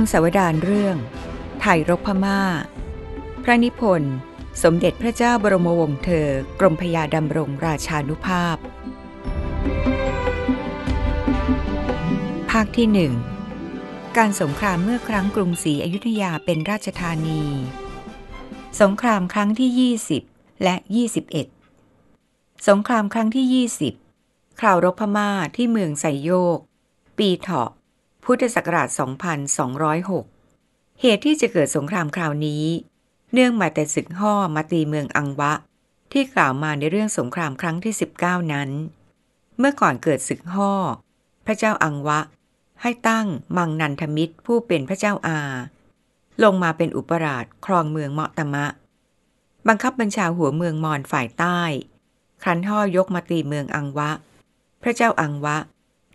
งศาวดารเรื่อง ไทยรพมา่า พระนิพนธ์สมเด็จพระเจ้าบรมวงศ์เธอกรมพยาดำรงราชานุภาพ ภาคที่หนึ่งการสงครามเมื่อครั้งกรุงศรีอยุธยาเป็นราชธานี สงครามครั้งที่ 20 และ 21 สงครามครั้งที่ 20 คราวรบพม่าที่เมืองไซโยก ปีเถาะพุทธศักราช2206 เหตุที่จะเกิดสงครามคราวนี้ เนื่องมาแต่ศึกห่อมาตีเมืองอังวะ ที่กล่าวมาในเรื่องสงครามครั้งที่ 19 นั้น เมื่อก่อนเกิดศึกห่อ พระเจ้าอังวะ ให้ตั้งมังนันทมิตรผู้เป็นพระเจ้าอา ลงมาเป็นอุปราชครองเมืองเมาะตมะ บังคับบัญชาหัวเมืองมอนฝ่ายใต้ครั้นห่อยกมาตีเมืองอังวะ พระเจ้าอังวะ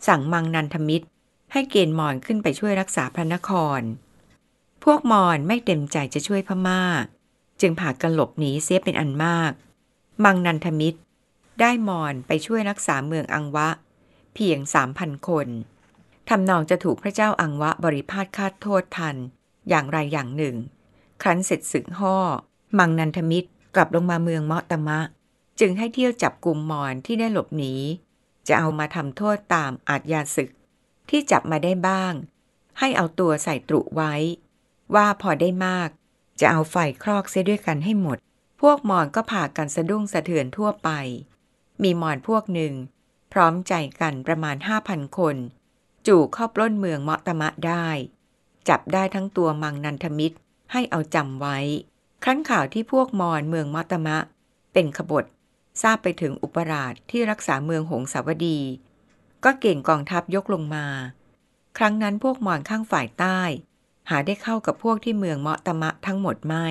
สั่งมังนันทมิตรให้เกณฑ์มอญขึ้นไปช่วยรักษาพระนคร พวกมอญไม่เต็มใจจะช่วยพม่า จึงผากันหลบหนีเสียเป็นอันมาก มังนันทมิตร ได้มอญไปช่วยรักษาเมืองอังวะ เพียงสามพันคนทำนองจะถูกพระเจ้าอังวะบริพาทคาดโทษทันอย่างไรอย่างหนึ่ง ครั้นเสร็จศึกห่อมังนันทมิตรกลับลงมาเมืองเมาะตะมะ จึงให้เที่ยวจับกลุ่มมอญที่ได้หลบหนีจะเอามาทำโทษตามอาทยาศึกที่จับมาได้บ้าง ให้เอาตัวใส่ตรุไว้ ว่าพอได้มาก จะเอาไฟครอกเสียด้วยกันให้หมด พวกมอนก็ผ่ากันสะดุ้งสะเทือนทั่วไป มีมอนพวกหนึ่ง พร้อมใจกันประมาณห้าพันคน จู่เข้าปล้นเมืองมอตมะได้ จับได้ทั้งตัวมังนันทมิตรให้เอาจำไว้ครั้นข่าวที่พวกมอนเมืองมอตมะ เป็นขบฏทราบไปถึงอุปราชที่รักษาเมืองหงสาวดีก็เก่งกองทัพยกลงมา ครั้งนั้นพวกมอนข้างฝ่ายใต้ หาได้เข้ากับพวกที่เมืองเมาะตะมะทั้งหมดไม่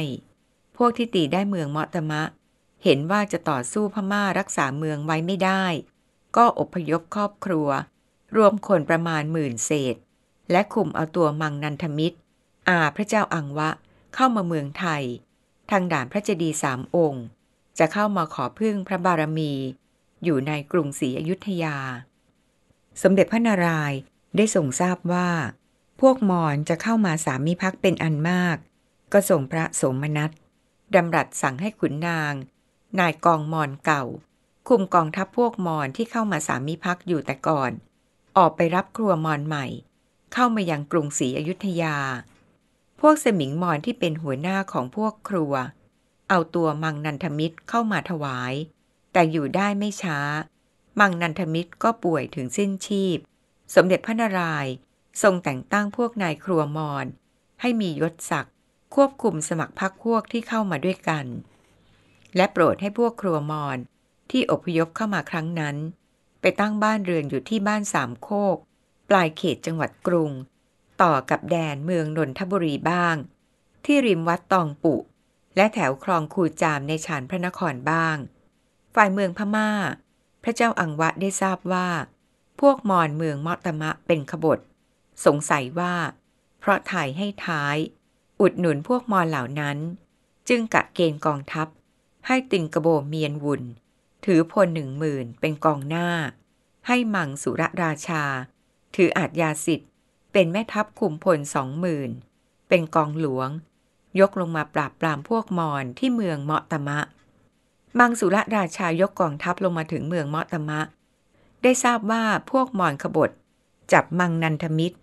พวกที่ตีได้เมืองเมาะตะมะ เห็นว่าจะต่อสู้พม่ารักษาเมืองไว้ไม่ได้ ก็อพยพครอบครัว รวมคนประมาณหมื่นเศษ และคุมเอาตัวมังนันทมิตรอาพระเจ้าอังวะเข้ามาเมืองไทย ทางด่านพระเจดีสามองค์ จะเข้ามาขอพึ่งพระบารมี อยู่ในกรุงศรีอยุธยาสมเด็จพระนารายณ์ได้ทรงทราบว่า พวกมอญจะเข้ามาสามีพักเป็นอันมาก ก็ส่งพระสมนัตดำรัสสั่งให้ขุนนางนายกองมอญเก่า คุมกองทัพพวกมอญที่เข้ามาสามีพักอยู่แต่ก่อน ออกไปรับครัวมอญใหม่ เข้ามายังกรุงศรีอยุธยา พวกสมิงมอญที่เป็นหัวหน้าของพวกครัว เอาตัวมังนันทมิตรเข้ามาถวาย แต่อยู่ได้ไม่ช้ามังนันทมิตรก็ป่วยถึงสิ้นชีพ สมเด็จพระนารายณ์ทรงแต่งตั้งพวกนายครัวมอนให้มียศศักดิ์ควบคุมสมัครพรรคพวกที่เข้ามาด้วยกัน และโปรดให้พวกครัวมอนที่อพยพเข้ามาครั้งนั้น ไปตั้งบ้านเรือนอยู่ที่บ้านสามโคก ปลายเขตจังหวัดกรุง ต่อกับแดนเมืองนนทบุรีบ้าง ที่ริมวัดตองปุ และแถวคลองคูจามในฉานพระนครบ้าง ฝ่ายเมืองพมา่าพระเจ้าอังวะได้ทราบว่า พวกมอญเมืองมอตมะเป็นขบฏ สงสัยว่า เพราะถ่ายให้ท้าย อุดหนุนพวกมอญเหล่านั้น จึงกะเกณฑ์กองทัพ ให้ติงกระโบเมียนวุ่น ถือพลหนึ่งหมื่นเป็นกองหน้า ให้มังสุรราชา ถืออาจยาสิทธิ์ เป็นแม่ทัพคุมพลสองหมื่นเป็นกองหลวง ยกลงมาปราบปรามพวกมอญที่เมืองเมาะตมะมังสุรราชายกกองทัพลงมาถึงเมืองมอตมะ ได้ทราบว่าพวกมอญขบฏ จับมังนันทมิตร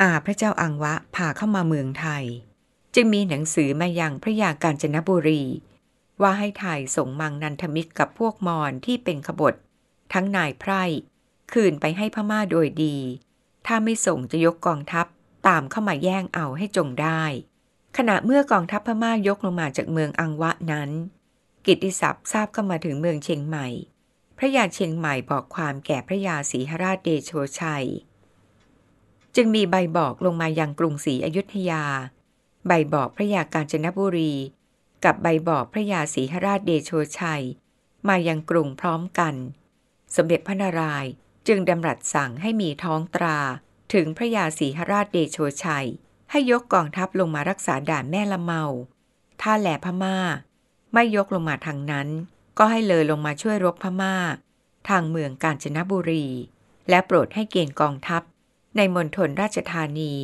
อาพระเจ้าอังวะ พาเข้ามาเมืองไทย จึงมีหนังสือมายังพระยาการจนบุรี ว่าให้ไทยส่งมังนันทมิตรกับพวกมอญที่เป็นขบฏ ทั้งนายไพร่ คืนไปให้พม่าโดยดี ถ้าไม่ส่งจะยกกองทัพตามเข้ามาแย่งเอาให้จงได้ ขณะเมื่อกองทัพพม่ายกลงมาจากเมืองอังวะนั้นกิติศัพท์ทราบเข้ามาถึงเมืองเชียงใหม่ พระยาเชียงใหม่บอกความแก่พระยาศรีหราชเดโชชัย จึงมีใบบอกลงมายังกรุงศรีอยุธยา ใบบอกพระยากาญจนบุรี กับใบบอกพระยาศรีหราชเดโชชัย มายังกรุงพร้อมกัน สมเด็จพระนารายณ์จึงดำรัสสั่งให้มีท้องตราถึงพระยาศรีหราชเดโชชัย ให้ยกกองทัพลงมารักษาด่านแม่ละเมาท่าแหลพมา่าไม่ยกลงมาทางนั้นก็ให้เลยลงมาช่วยรบพมา่าทางเมืองกาญจนบุรี และโปรดให้เกณฑ์กองทัพในมณฑลราชธานี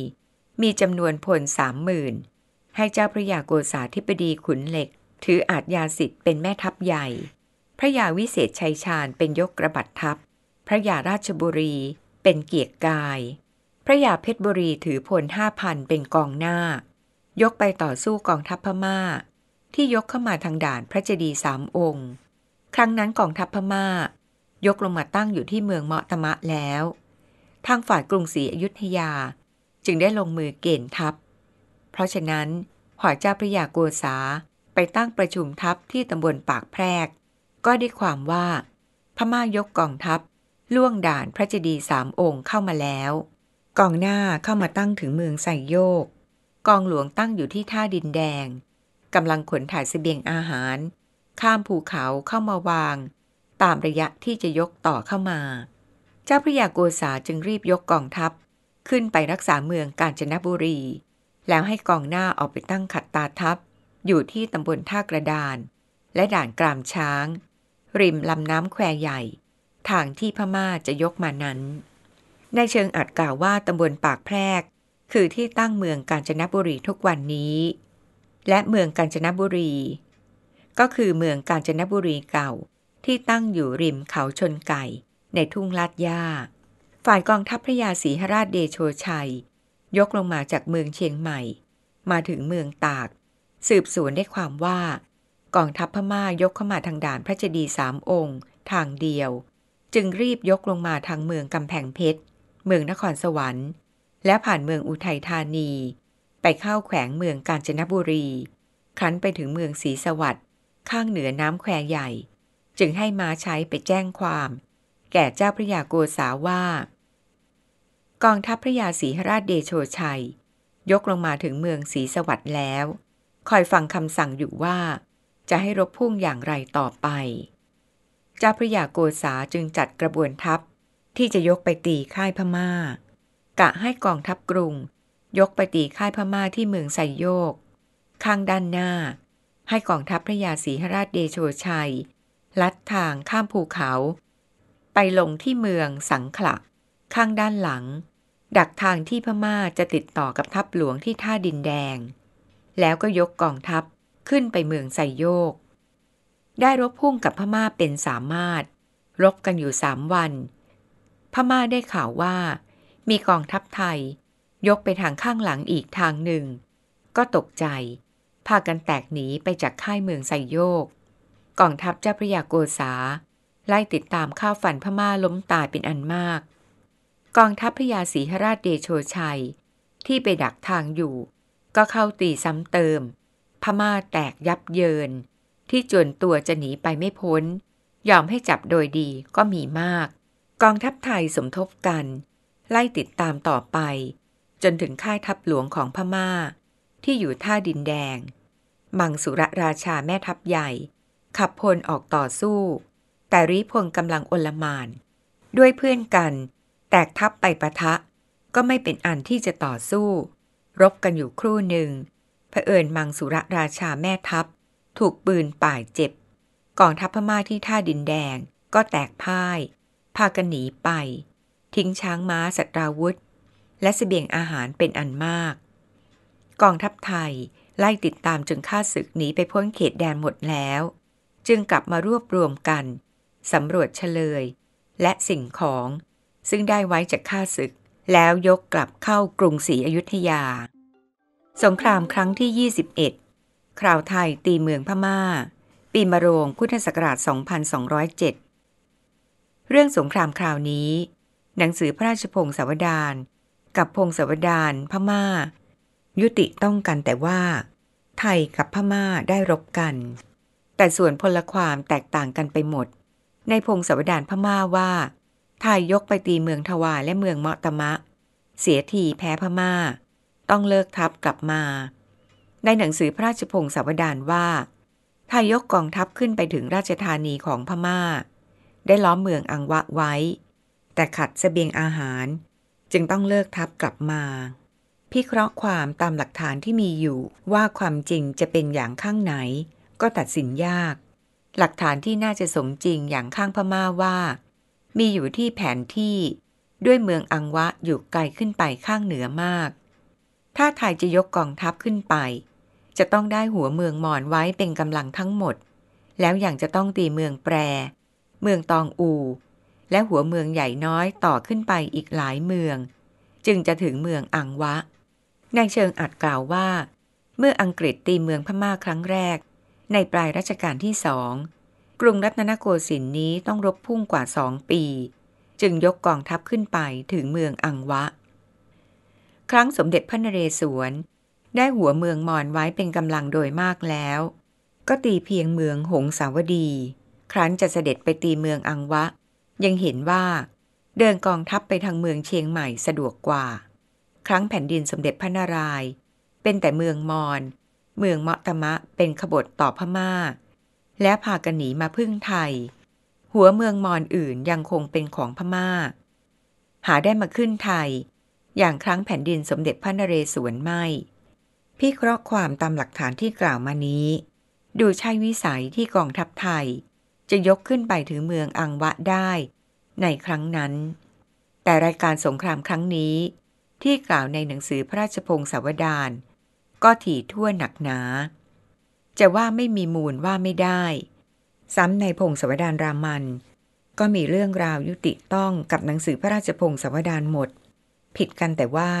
มีจำนวนพลสามหมื่นให้เจ้าพระยาโกษาธิปดีขุนเหล็กถืออาจยาสิทธิ์เป็นแม่ทัพใหญ่ พระยาวิเศษชัยชาญเป็นยกกระบัดทัพ พระยาราชบุรีเป็นเกียรกาย พระยาเพชรบุรีถือพลห้าพันเป็นกองหน้า ยกไปต่อสู้กองทัพพมา่าที่ยกเข้ามาทางด่านพระเจดีย์สามองค์ ครั้งนั้นกองทัพพมา่า ยกลงมาตั้งอยู่ที่เมืองเมาะตมะแล้ว ทางฝ่ายกรุงศรีอยุธยาจึงได้ลงมือเกณฑ์ทัพ เพราะฉะนั้นหอยเจ้าพระยาโกษาไปตั้งประชุมทัพที่ตำบลปากแพรก ก็ได้ความว่าพม่ายกกองทัพล่วงด่านพระเจดีย์สามองค์เข้ามาแล้ว กองหน้าเข้ามาตั้งถึงเมืองไยโยก กองหลวงตั้งอยู่ที่ท่าดินแดงกำลังขนถ่ายเสบียงอาหาร ข้ามภูเขาเข้ามาวาง ตามระยะที่จะยกต่อเข้ามา เจ้าพระยาโกษาจึงรีบยกกองทัพขึ้นไปรักษาเมืองกาญจนบุรี แล้วให้กองหน้าออกไปตั้งขัดตาทัพอยู่ที่ตำบลท่ากระดานและด่านกรามช้าง ริมลำน้ำแควใหญ่ ทางที่พม่าจะยกมานั้น ในเชิงอัดกล่าวว่าตำบลปากแพรก คือที่ตั้งเมืองกาญจนบุรีทุกวันนี้และเมืองกาญจนบุรี ก็คือเมืองกาญจนบุรีเก่าที่ตั้งอยู่ริมเขาชนไก่ ในทุ่งลาดหญ้า ฝ่ายกองทัพพระยาศรีหราชเดโชชัย ยกลงมาจากเมืองเชียงใหม่ มาถึงเมืองตาก สืบสวนได้ความว่ากองทัพพม่ายกเข้ามาทางด่านพระเจดีย์สามองค์ ทางเดียว จึงรีบยกลงมาทางเมืองกำแพงเพชรเมืองนครสวรรค์ และผ่านเมืองอุทัยธานีไปเข้าแขวงเมืองกาญจนบุรี ขันไปถึงเมืองศรีสวัสดิ์ ข้างเหนือน้ำแควใหญ่ จึงให้มาใช้ไปแจ้งความ แก่เจ้าพระยาโกษาว่า กองทัพพระยาศรีหราชเดโชชัย ยกลงมาถึงเมืองศรีสวัสดิ์แล้ว คอยฟังคำสั่งอยู่ว่า จะให้รบพุ่งอย่างไรต่อไป เจ้าพระยาโกษาจึงจัดกระบวนทัพที่จะยกไปตีค่ายพมา่า กะให้กองทัพกรุงยกไปตีค่ายพม่าที่เมืองไซโยก ข้างด้านหน้า ให้กองทัพพระยาศรีหราชเดโชชัยลัดทางข้ามภูเขา ไปลงที่เมืองสังขละข้างด้านหลัง ดักทางที่พม่าจะติดต่อกับทัพหลวงที่ท่าดินแดง แล้วก็ยกกองทัพขึ้นไปเมืองไซโยก ได้รบพุ่งกับพม่าเป็นสามารถรบกันอยู่สามวันพม่าได้ข่าวว่ามีกองทัพไทยยกไปทางข้างหลังอีกทางหนึ่ง ก็ตกใจ พากันแตกหนีไปจากค่ายเมืองไซโยก กองทัพเจ้าพระยาโกษา ไล่ติดตามข้าวฝันพม่าล้มตายเป็นอันมาก กองทัพพระยาศรีหราชเดโชชัย ที่ไปดักทางอยู่ ก็เข้าตีซ้ำเติม พม่าแตกยับเยิน ที่จนตัวจะหนีไปไม่พ้น ยอมให้จับโดยดีก็มีมาก กองทัพไทยสมทบกัน ไล่ติดตามต่อไปจนถึงค่ายทัพหลวงของพมา่า ที่อยู่ท่าดินแดง มังสุรราชาแม่ทัพใหญ่ ขับพลออกต่อสู้ แต่ริพงกำลังอลมาน ด้วยเพื่อนกัน แตกทัพไปประทะ ก็ไม่เป็นอันที่จะต่อสู้ รบกันอยู่ครู่หนึ่งเผอิญมังสุรราชาแม่ทัพถูกปืนป่ายเจ็บกองทัพพม่าที่ท่าดินแดง ก็แตกพ่าย พากันหนีไป ทิ้งช้างม้าสัตราวุธและสเสบียงอาหารเป็นอันมาก กองทัพไทยไล่ติดตามจนข้าศึกหนีไปพ้นเขตแดนหมดแล้ว จึงกลับมารวบรวมกัน สำรวจเฉลย และสิ่งของ ซึ่งได้ไว้จากข้าศึก แล้วยกกลับเข้ากรุงศรีอยุธยา สงครามครั้งที่ 21 คราวไทยตีเมืองพมา่า ปีมะโรงพุทธศักราช2207 เรื่องสงครามคราวนี้ หนังสือพระราชพงศาวดารกับพงศวดานพม่า ยุติต้องกันแต่ว่า ไทยกับพม่าได้รบกัน แต่ส่วนพลความแตกต่างกันไปหมด ในพงศวดานพม่าว่าไทยยกไปตีเมืองทวาและเมืองเมาะตะมะ เสียทีแพ้พม่า ต้องเลิกทัพกลับมา ในหนังสือพระราชพงศาวดารว่า ไทยยกกองทัพขึ้นไปถึงราชธานีของพม่า ได้ล้อมเมืองอังวะไว้ แต่ขัดสเสบียงอาหารจึงต้องเลิกทับกลับมาพิเคราะห์ความตามหลักฐานที่มีอยู่ว่าความจริงจะเป็นอย่างข้างไหน ก็ตัดสินยาก หลักฐานที่น่าจะสมจริงอย่างข้างพม่าว่า มีอยู่ที่แผนที่ ด้วยเมืองอังวะอยู่ไกลขึ้นไปข้างเหนือมาก ถ้าไทยจะยกกองทัพขึ้นไป จะต้องได้หัวเมืองมอนไว้เป็นกำลังทั้งหมด แล้วอย่างจะต้องตีเมืองแปร เมืองตองอูและหัวเมืองใหญ่น้อยต่อขึ้นไปอีกหลายเมือง จึงจะถึงเมืองอังวะในเชิงอัดกล่าวว่า เมื่ออังกฤษตีเมืองพม่าครั้งแรก ในปลายรัชกาลที่สองกรุงรัตนโกสินทร์นี้ต้องรบพุ่งกว่าสองปี จึงยกกองทัพขึ้นไปถึงเมืองอังวะ ครั้งสมเด็จพระนเรศวร ได้หัวเมืองมอนไว้เป็นกำลังโดยมากแล้ว ก็ตีเพียงเมืองหงสาวดี ครั้นจะเสด็จไปตีเมืองอังวะยังเห็นว่า เดินกองทัพไปทางเมืองเชียงใหม่สะดวกกว่า ครั้งแผ่นดินสมเด็จพระนารายณ์เป็นแต่เมืองมอญเมืองเมาะตะมะเป็นขบฏต่อพมา่า และพากันหนีมาพึ่งไทย หัวเมืองมอญอื่นยังคงเป็นของพมา่า หาได้มาขึ้นไทย อย่างครั้งแผ่นดินสมเด็จพระนเรศวรไม่พิเคราะห์ความตามหลักฐานที่กล่าวมานี้ ดูใช่วิสัยที่กองทัพไทยจะยกขึ้นไปถึงเมืองอังวะได้ในครั้งนั้น แต่รายการสงครามครั้งนี้ ที่กล่าวในหนังสือพระราชพงศาวดารก็ถี่ทั่วหนักหนา จะว่าไม่มีมูลว่าไม่ได้ ซ้ำในพงศาวดารรามัน ก็มีเรื่องราวยุติต้องกับหนังสือพระราชพงศาวดารหมด ผิดกันแต่ว่า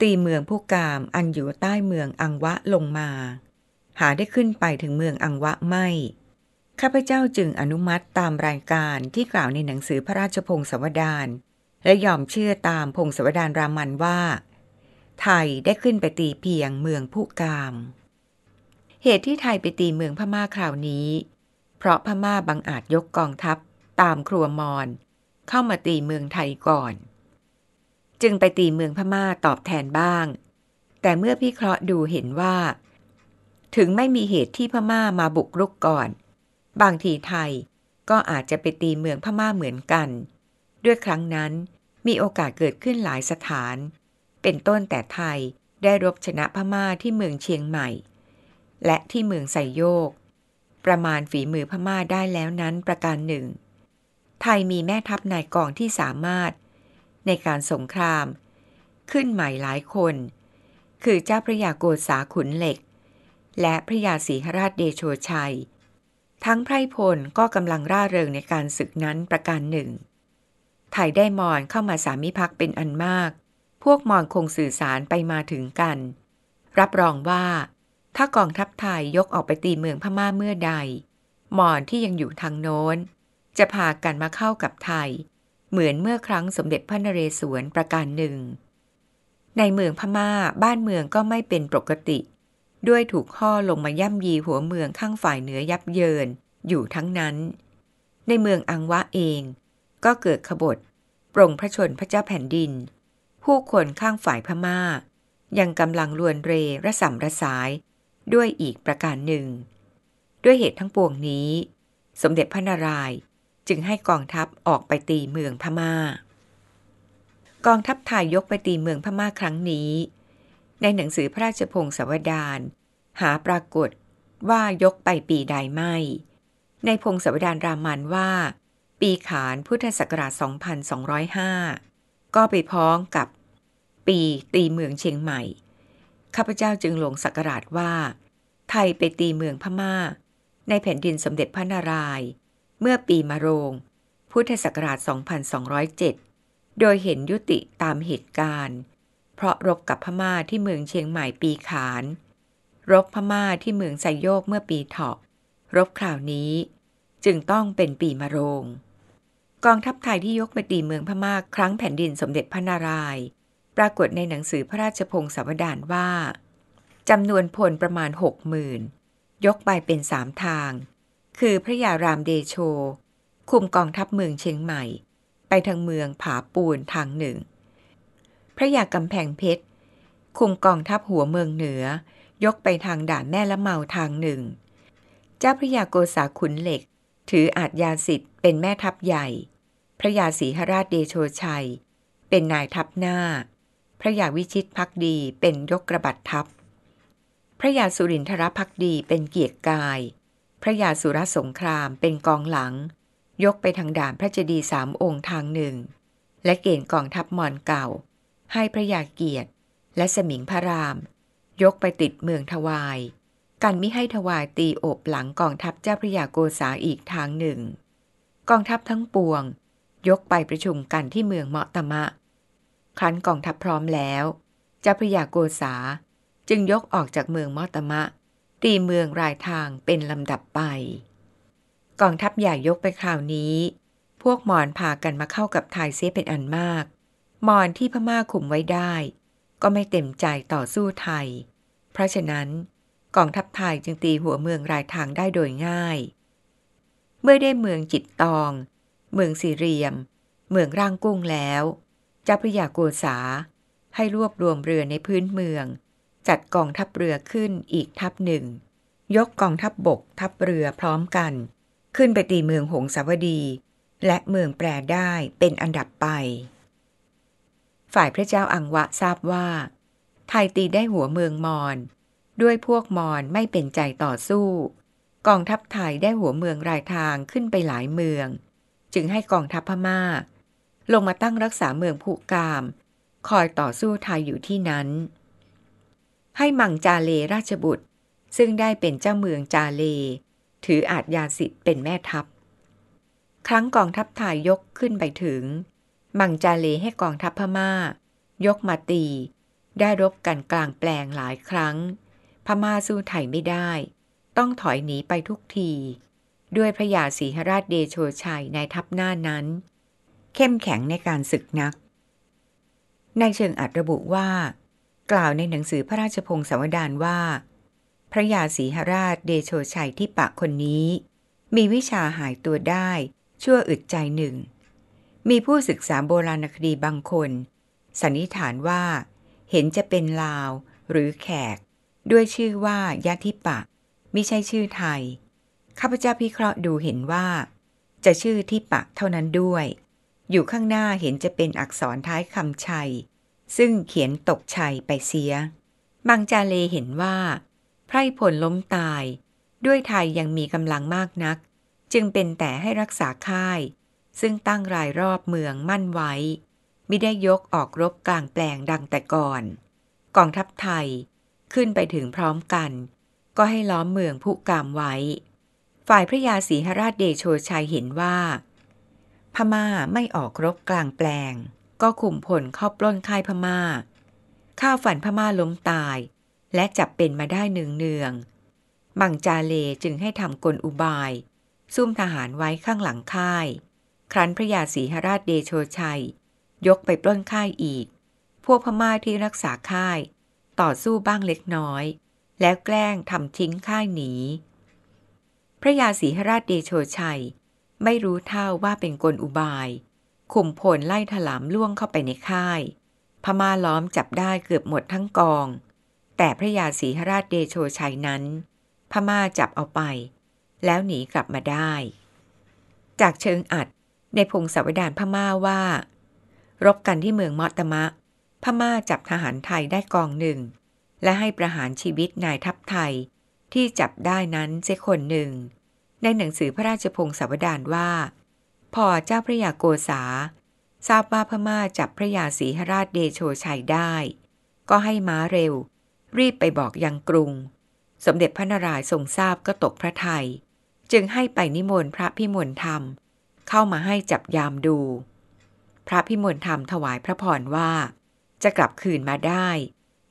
ตีเมืองผู้กามอันอยู่ใต้เมืองอังวะลงมา หาได้ขึ้นไปถึงเมืองอังวะไม่ข้าพเจ้าจึงอนุมัติตามรายการที่กล่าวในหนังสือพระราชพงศาวดารและยอมเชื่อตามพงศาวดารรามันว่า ไทยได้ขึ้นไปตีเพียงเมืองผู้กาม เหตุที่ไทยไปตีเมืองพม่าคราวนี้ เพราะพม่าบังอาจยกกองทัพตามครัวมอนเข้ามาตีเมืองไทยก่อน จึงไปตีเมืองพม่าตอบแทนบ้าง แต่เมื่อพี่เคราะห์ดูเห็นว่า ถึงไม่มีเหตุที่พม่ามาบุกรุกก่อนบางทีไทยก็อาจจะไปตีเมืองพม่าเหมือนกัน ด้วยครั้งนั้นมีโอกาสเกิดขึ้นหลายสถาน เป็นต้นแต่ไทยได้รบชนะพม่าที่เมืองเชียงใหม่ และที่เมืองไซโยก ประมาณฝีมือพม่าได้แล้วนั้นประการหนึ่ง ไทยมีแม่ทัพนายกองที่สามารถในการสงคราม ขึ้นใหม่หลายคน คือเจ้าพระยาโกษาขุนเหล็ก และพระยาศรีหราชเดโชชัยทั้งไพรพลก็กำลังร่าเริงในการศึกนั้นประการหนึ่งไทยได้มอนเข้ามาสามีพักเป็นอันมาก พวกมอนคงสื่อสารไปมาถึงกัน รับรองว่า ถ้ากองทัพไทยยกออกไปตีเมืองพม่าเมื่อใดมอนที่ยังอยู่ทางโน้น จะพากันมาเข้ากับไทย เหมือนเมื่อครั้งสมเด็จพระนเรศวรประการหนึ่ง ในเมืองพม่าบ้านเมืองก็ไม่เป็นปกติเด้วยถูกห่อลงมาย่ำยีหัวเมืองข้างฝ่ายเหนือยับเยินอยู่ทั้งนั้น ในเมืองอังวะเองก็เกิดขบฏปรงพระชนพระเจ้าแผ่นดิน ผู้คนข้างฝ่ายพมา่า ยังกำลังลวนเรระสำระสาย ด้วยอีกประการหนึ่ง ด้วยเหตุทั้งปวงนี้ สมเด็จพระนารายณ์จึงให้กองทัพออกไปตีเมืองพมา่า กองทัพไทยยกไปตีเมืองพม่าครั้งนี้ในหนังสือพระราชพงศาวดารหาปรากฏว่ายกไปปีใดไม่ ในพงศาวดารรามันว่า ปีขานพุทธศักราช 2205 ก็ไปพ้องกับปีตีเมืองเชียงใหม่ ข้าพเจ้าจึงลงสักราชว่า ไทยไปตีเมืองพมา่า ในแผ่นดินสมเด็จพระนารายณ์เมื่อปีมะโรงพุทธศักราช 2207 โดยเห็นยุติตามเหตุการณ์เพราะรบกับพม่าที่เมืองเชียงใหม่ปีขาน รบพม่าที่เมืองไซโยกเมื่อปีเถาะ รบคราวนี้ จึงต้องเป็นปีมะโรง กองทัพไทยที่ยกมาตีเมืองพม่าครั้งแผ่นดินสมเด็จพระนารายณ์ปรากฏในหนังสือพระราชพงศาวดารว่าจำนวนพลประมาณหกหมื่นยกไปเป็นสามทาง คือพระยารามเดโช คุมกองทัพเมืองเชียงใหม่ ไปทางเมืองผาปูนทางหนึ่งพระยากำแพงเพชรคุมกองทัพหัวเมืองเหนือ ยกไปทางด่านแม่ละเมาทางหนึ่ง เจ้าพระยาโกษาขุนเหล็ก ถืออาจยาสิทธิ์เป็นแม่ทัพใหญ่ พระยาศรีหราชเดโชชัย เป็นนายทัพหน้า พระยาวิชิตพักดี เป็นยกกระบัดทัพ พระยาสุรินทรพักดี เป็นเกียรกาย พระยาสุรสงคราม เป็นกองหลัง ยกไปทางด่านพระเจดีสามองค์ทางหนึ่ง และเกณฑ์กองทัพมอญเก่าให้พระยาเกียรติและสมิงพระราม ยกไปติดเมืองทวายกันมิให้ทวายตีโอบหลังกองทัพเจ้าพระยาโกษาอีกทางหนึ่ง กองทัพทั้งปวง ยกไปประชุมกันที่เมืองเมาะตมะ ครั้นกองทัพพร้อมแล้ว เจ้าพระยาโกษาจึงยกออกจากเมืองเมาะตมะ ตีเมืองรายทางเป็นลำดับไป กองทัพใหญ่ยกไปคราวนี้ พวกมอนพากันมาเข้ากับไทยเซเป็นอันมากมอนที่พม่าขุมไว้ได้ ก็ไม่เต็มใจต่อสู้ไทย เพราะฉะนั้นกองทัพไทยจึงตีหัวเมืองรายทางได้โดยง่าย เมื่อได้เมืองจิตตอง เมืองสี่เหลี่ยม เมืองร่างกุ้งแล้วจ้าพระยาโกษาให้รวบรวมเรือในพื้นเมือง จัดกองทัพเรือขึ้นอีกทัพหนึ่ง ยกกองทัพบบกทัพเรือพร้อมกันขึ้นไปตีเมืองหงสาวดี และเมืองแปรได้เป็นอันดับไปฝ่ายพระเจ้าอังวะทราบว่า ไทยตีได้หัวเมืองมอน ด้วยพวกมอนไม่เป็นใจต่อสู้ กองทัพไทยได้หัวเมืองรายทางขึ้นไปหลายเมือง จึงให้กองทัพพมา่า ลงมาตั้งรักษาเมืองภูกาม คอยต่อสู้ไทยอยู่ที่นั้น ให้มังจาเลราชบุตร ซึ่งได้เป็นเจ้าเมืองจาเล ถืออาจยาสิทธิ์เป็นแม่ทัพ ครั้งกองทัพไทยยกขึ้นไปถึงมังจาเลให้กองทัพพมา่า ยกมาตี ได้รบกันกลางแปลงหลายครั้ง พม่าสู้ไทยไม่ได้ ต้องถอยหนีไปทุกที ด้วยพระยาศรีหราชเดโชชัยในทัพหน้านั้น เข้มแข็งในการศึกนักในเชิงอัดระบุว่า กล่าวในหนังสือพระราชพงศาวดารว่า พระยาศรีหราชเดโชชัยที่ปะคนนี้ มีวิชาหายตัวได้ ชั่วอึดใจหนึ่งมีผู้ศึกษาโบราณคดีบางคนสันนิษฐานว่า เห็นจะเป็นลาวหรือแขก ด้วยชื่อว่ายะทิปะไม่ใช่ชื่อไทยข้าพเจ้าพิเคราะห์ดูเห็นว่า จะชื่อทิปะเท่านั้นด้วย อยู่ข้างหน้าเห็นจะเป็นอักษรท้ายคำชัย ซึ่งเขียนตกชัยไปเสีย บางจาเลเห็นว่าไพร่ผลล้มตาย ด้วยไทยยังมีกำลังมากนัก จึงเป็นแต่ให้รักษาค่ายซึ่งตั้งรายรอบเมืองมั่นไว้ ไม่ได้ยกออกรบกลางแปลงดังแต่ก่อน กองทัพไทยขึ้นไปถึงพร้อมกัน ก็ให้ล้อมเมืองผู้กามไว้ ฝ่ายพระยาศรีหราชเดโชชัยเห็นว่า พม่าไม่ออกรบกลางแปลง ก็ขุมพลเข้าปล้นค่ายพม่า ข้าฝันพม่าล้มตาย และจับเป็นมาได้หนึ่งเนืองมังจาเลจึงให้ทำกลอุบาย ซุ่มทหารไว้ข้างหลังค่ายครั้นพระยาศรีหราชเดโชชัย ยกไปปล้นค่ายอีก พวกพม่าที่รักษาค่ายต่อสู้บ้างเล็กน้อย แล้วแกล้งทำทิ้งค่ายหนี พระยาศรีหราชเดโชชัยไม่รู้เท่าว่าเป็นกลอุบายขุมพลไล่ถลามล่วงเข้าไปในค่าย พม่าล้อมจับได้เกือบหมดทั้งกอง แต่พระยาศรีหราชเดโชชัยนั้น พม่าจับเอาไป แล้วหนีกลับมาได้ จากเชิงอัดในพงศาวดารพม่าว่า รบกันที่เมืองมอตมะ พม่าจับทหารไทยได้กองหนึ่ง และให้ประหารชีวิตนายทัพไทยที่จับได้นั้นเสคนหนึ่ง ในหนังสือพระราชพงศาวดารว่า พอเจ้าพระยาโกษาทราบว่าพม่าจับพระยาศรีหราชเดโชชัยได้ ก็ให้ม้าเร็ว รีบไปบอกยังกรุง สมเด็จพระนารายณ์ทรงทราบก็ตกพระไทยจึงให้ไปนิมนต์พระพิมลธรรมเข้ามาให้จับยามดู พระพิมลธรรมถวายพระพรว่า จะกลับคืนมาได้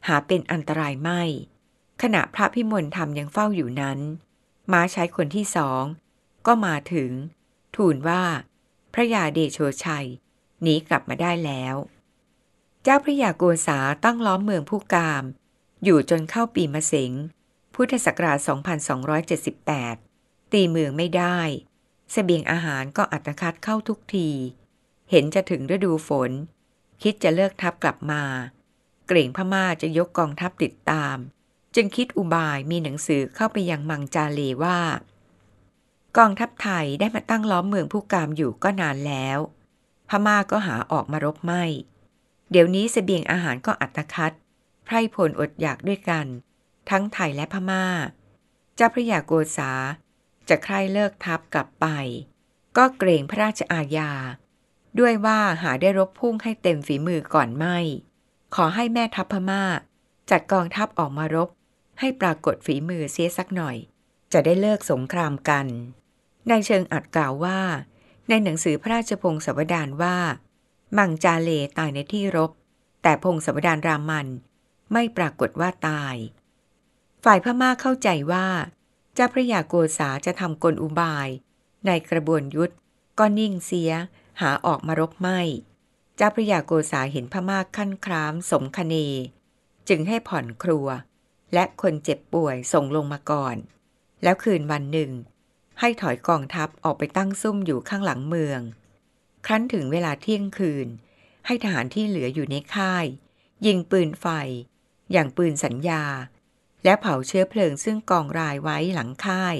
หาเป็นอันตรายไม่ ขณะพระพิมลธรรมยังเฝ้าอยู่นั้นม้าใช้คนที่สอง ก็มาถึง ทูลว่า พระยาเดโชชัยหนีกลับมาได้แล้ว เจ้าพระยาโกษาตั้งล้อมเมืองผู้กาม อยู่จนเข้าปีมะเสงพุทธศักราช 2278 ตีเมืองไม่ได้เสบียงอาหารก็อัตคัดเข้าทุกที เห็นจะถึงฤดูฝน คิดจะเลิกทับกลับมา เกรงพม่าจะยกกองทัพติดตาม จึงคิดอุบายมีหนังสือเข้าไปยังมังจาเลว่า กองทัพไทยได้มาตั้งล้อมเมืองผู้กามอยู่ก็นานแล้ว พม่าก็หาออกมารบไม่เดี๋ยวนี้เสบียงอาหารก็อัตคัด ไพร่พลอดอยากด้วยกัน ทั้งไทยและพมา่าเจ้าพระยาโกษาจะใครเลิกทับกลับไป ก็เกรงพระราชอาญา ด้วยว่าหาได้รบพุ่งให้เต็มฝีมือก่อนไม่ ขอให้แม่ทัพพม่า จัดกองทัพออกมารบ ให้ปรากฏฝีมือเสียสักหน่อย จะได้เลิกสงครามกัน ในเชิงอัดกล่าวว่า ในหนังสือพระราชพงศาวดารว่ามังจาเลตายในที่รบ แต่พงศาวดารรามัน ไม่ปรากฏว่าตาย ฝ่ายพม่าเข้าใจว่าเจ้าพระยาโกษาจะทำกลอุบาย ในกระบวนยุทธก็นิ่งเสียหาออกมารบไม่เจ้าพระยาโกษาเห็นพม่าขั้นครามสมคเนจึงให้ผ่อนครัว และคนเจ็บป่วยส่งลงมาก่อน แล้วคืนวันหนึ่ง ให้ถอยกองทัพออกไปตั้งซุ่มอยู่ข้างหลังเมือง ครั้นถึงเวลาเที่ยงคืน ให้ทหารที่เหลืออยู่ในค่าย ยิงปืนไฟอย่างปืนสัญญาและเผาเชื้อเพลิงซึ่งกองรายไว้หลังค่าย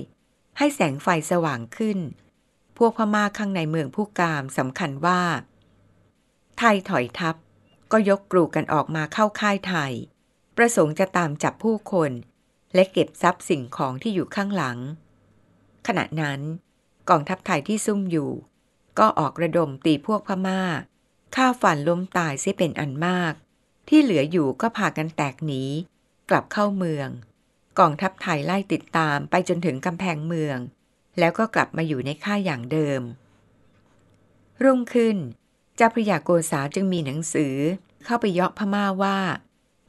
ให้แสงไฟสว่างขึ้น พวกพม่าข้างในเมืองผู้กามสำคัญว่า ไทยถอยทัพก็ยกกลูกันออกมาเข้าค่ายไทยประสงค์จะตามจับผู้คน และเก็บทรัพย์สิ่งของที่อยู่ข้างหลัง ขณะนั้น กองทัพไทยที่ซุ่มอยู่ ก็ออกระดมตีพวกพม่าฆ่าฝันล้มตายเสียเป็นอันมาก ที่เหลืออยู่ก็พากันแตกหนีกลับเข้าเมืองกองทัพไทย ไล่ติดตามไปจนถึงกำแพงเมือง แล้วก็กลับมาอยู่ในค่ายอย่างเดิม รุ่งขึ้นเจ้าพระยาโกษาจึงมีหนังสือเข้าไปยาะพม่าว่า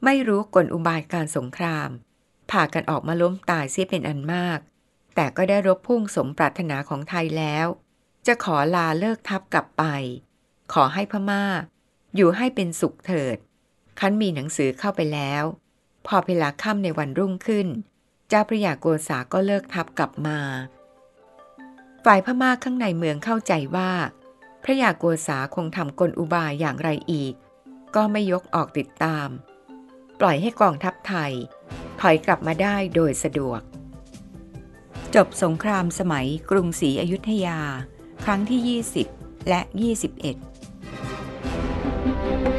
ไม่รู้กลอุบายการสงคราม ผ่ากันออกมาล้มตายเสียเป็นอันมาก แต่ก็ได้รบพุ่งสมปรารถนาของไทยแล้ว จะขอลาเลิกทับกลับไป ขอให้พมา่า อยู่ให้เป็นสุขเถิด คันมีหนังสือเข้าไปแล้วพอเวลาค่ำในวันรุ่งขึ้นเจ้าพระยาโกษาก็เลิกทับกลับมา ฝ่ายพม่าข้างในเมืองเข้าใจว่า พระยาโกษาคงทำกลอุบายอย่างไรอีก ก็ไม่ยกออกติดตาม ปล่อยให้กองทัพไทย ถอยกลับมาได้โดยสะดวก จบสงครามสมัยกรุงศรีอยุธยาครั้งที่ 20 และ 21